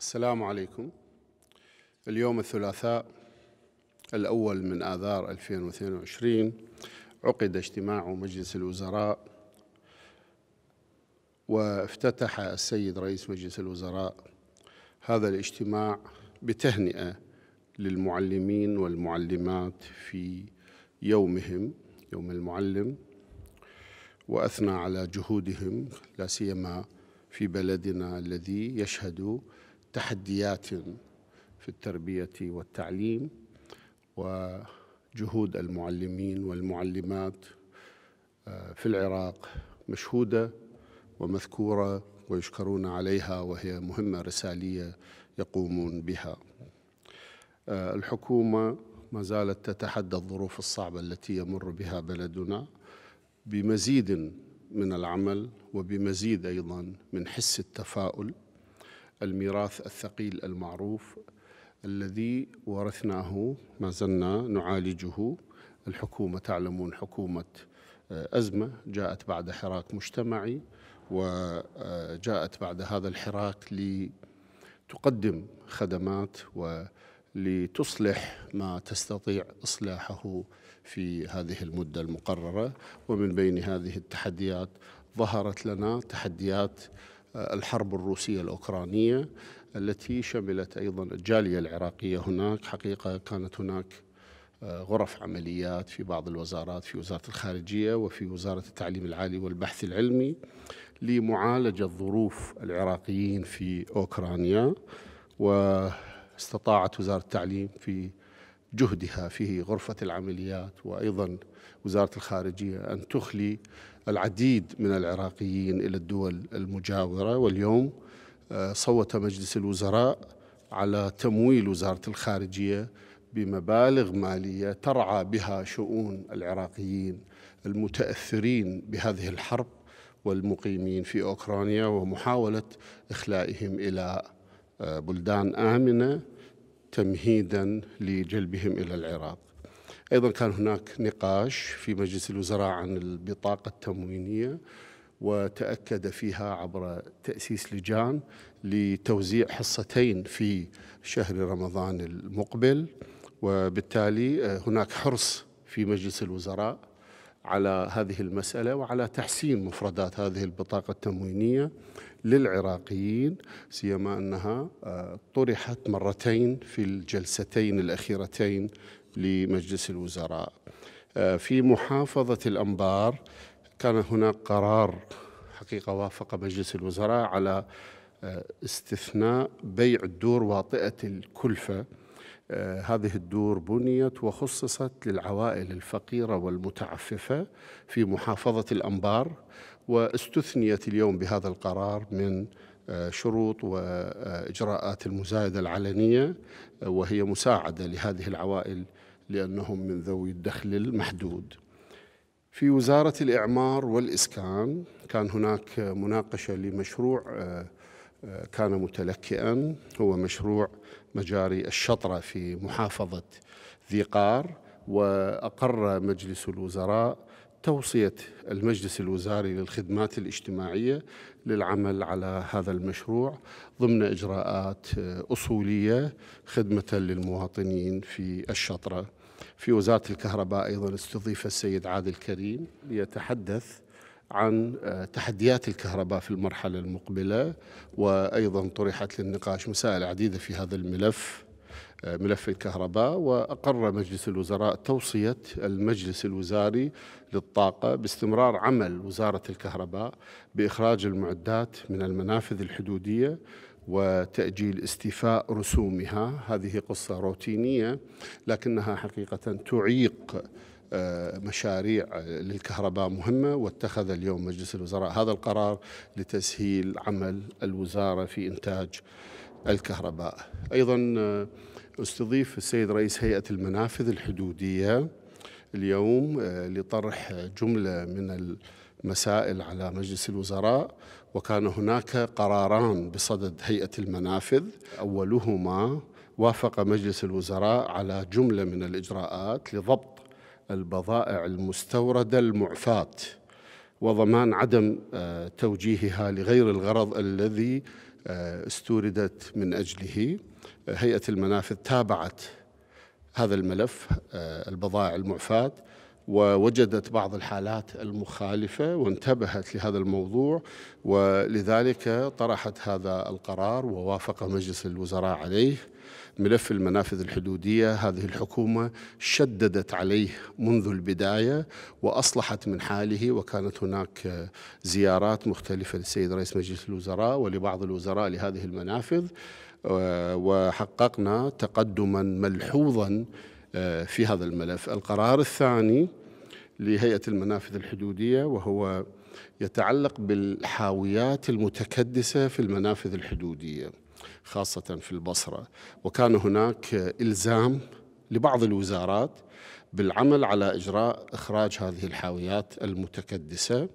السلام عليكم اليوم الثلاثاء الأول من آذار 2022 عقد اجتماع مجلس الوزراء وافتتح السيد رئيس مجلس الوزراء هذا الاجتماع بتهنئة للمعلمين والمعلمات في يومهم يوم المعلم وأثنى على جهودهم لا سيما في بلدنا الذي يشهد تحديات في التربية والتعليم وجهود المعلمين والمعلمات آه، في العراق مشهودة ومذكورة ويشكرون عليها وهي مهمة رسالية يقومون بها آه، الحكومة ما زالت تتحدى الظروف الصعبة التي يمر بها بلدنا بمزيد من العمل وبمزيد أيضا من حس التفاؤل الميراث الثقيل المعروف الذي ورثناه ما زلنا نعالجه الحكومة تعلمون حكومة آه، أزمة جاءت بعد حراك مجتمعي وجاءت آه، بعد هذا الحراك لتقدم خدمات ولتصلح ما تستطيع إصلاحه في هذه المدة المقررة ومن بين هذه التحديات ظهرت لنا تحديات الحرب الروسية الأوكرانية التي شملت أيضا الجالية العراقية هناك حقيقة كانت هناك آه، غرف عمليات في بعض الوزارات في وزارة الخارجية وفي وزارة التعليم العالي والبحث العلمي لمعالجة ظروف العراقيين في أوكرانيا واستطاعت وزارة التعليم في جهدها في غرفة العمليات وأيضا وزارة الخارجية أن تخلي العديد من العراقيين إلى الدول المجاورة واليوم آه، صوت مجلس الوزراء على تمويل وزارة الخارجية بمبالغ مالية ترعى بها شؤون العراقيين المتأثرين بهذه الحرب والمقيمين في أوكرانيا ومحاولة إخلائهم إلى آه، بلدان آمنة تمهيدا لجلبهم إلى العراق أيضا كان هناك نقاش في مجلس الوزراء عن البطاقة التموينية وتأكد فيها عبر تأسيس لجان لتوزيع حصتين في شهر رمضان المقبل وبالتالي آه، هناك حرص في مجلس الوزراء على هذه المسألة وعلى تحسين مفردات هذه البطاقة التموينية للعراقيين سيما أنها آه، طرحت مرتين في الجلستين الأخيرتين لمجلس الوزراء آه، في محافظة الأنبار كان هناك قرار حقيقة وافق مجلس الوزراء على آه، استثناء بيع الدور واطئة الكلفة آه، هذه الدور بنيت وخصصت للعوائل الفقيرة والمتعففة في محافظة الأنبار واستثنيت اليوم بهذا القرار من شروط وإجراءات المزايدة العلنية وهي مساعدة لهذه العوائل لأنهم من ذوي الدخل المحدود في وزارة الإعمار والإسكان كان هناك مناقشة لمشروع كان متلكئا هو مشروع مجاري الشطرة في محافظة ذي قار وأقر مجلس الوزراء توصية المجلس الوزاري للخدمات الاجتماعية للعمل على هذا المشروع ضمن إجراءات أصولية خدمة للمواطنين في الشطرة في وزارة الكهرباء أيضا استضيف السيد عادل كريم ليتحدث عن تحديات الكهرباء في المرحلة المقبلة وأيضا طرحت للنقاش مسائل عديدة في هذا الملف ملف الكهرباء وأقر مجلس الوزراء توصية المجلس الوزاري للطاقة باستمرار عمل وزارة الكهرباء بإخراج المعدات من المنافذ الحدودية وتأجيل استيفاء رسومها هذه قصة روتينية لكنها حقيقة تعيق آه، مشاريع للكهرباء مهمة واتخذ اليوم مجلس الوزراء هذا القرار لتسهيل عمل الوزارة في إنتاج الكهرباء أيضا آه، استضيف السيد رئيس هيئة المنافذ الحدودية اليوم آه، لطرح جملة من المسائل على مجلس الوزراء وكان هناك قراران بصدد هيئة المنافذ أولهما وافق مجلس الوزراء على جملة من الإجراءات لضبط البضائع المستوردة المعفاة وضمان عدم آه، توجيهها لغير الغرض الذي آه، استوردت من أجله آه، هيئة المنافذ تابعت هذا الملف آه، البضائع المعفاة ووجدت بعض الحالات المخالفة وانتبهت لهذا الموضوع ولذلك طرحت هذا القرار ووافق مجلس الوزراء عليه ملف المنافذ الحدودية هذه الحكومة شددت عليه منذ البداية وأصلحت من حاله وكانت هناك زيارات مختلفة للسيد رئيس مجلس الوزراء ولبعض الوزراء لهذه المنافذ آه، وحققنا تقدما ملحوظا آه، في هذا الملف القرار الثاني لهيئة المنافذ الحدودية وهو يتعلق بالحاويات المتكدسة في المنافذ الحدودية خاصة في البصرة وكان هناك إلزام لبعض الوزارات بالعمل على إجراء إخراج هذه الحاويات المتكدسة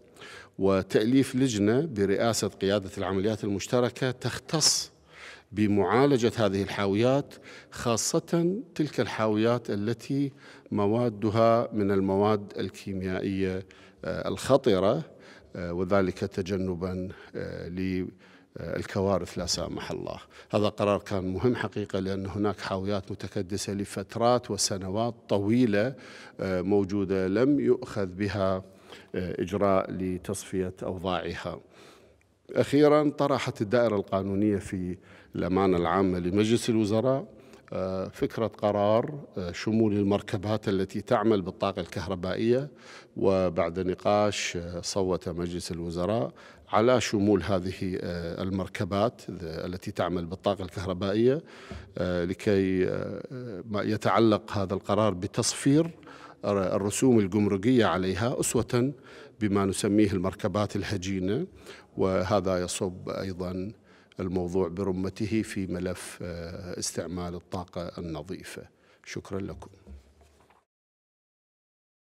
وتأليف لجنة برئاسة قيادة العمليات المشتركة تختص بمعالجة هذه الحاويات خاصة تلك الحاويات التي موادها من المواد الكيميائية آه، الخطرة آه، وذلك تجنبا ل آه، آه، الكوارث لا سامح الله هذا قرار كان مهم حقيقة لأن هناك حاويات متكدسة لفترات وسنوات طويلة آه، موجودة لم يؤخذ بها آه، إجراء لتصفية أوضاعها أخيرا طرحت الدائرة القانونية في الأمانة العامة لمجلس الوزراء فكرة قرار آه، شمول المركبات التي تعمل بالطاقة الكهربائية وبعد نقاش آه، صوت مجلس الوزراء على شمول هذه آه، المركبات التي تعمل بالطاقة الكهربائية لكي يتعلق هذا القرار بتصفير الرسوم الجمركية عليها أسوة بما نسميه المركبات الهجينة وهذا يصب أيضاً الموضوع برمته في ملف آه، استعمال الطاقة النظيفة شكرا لكم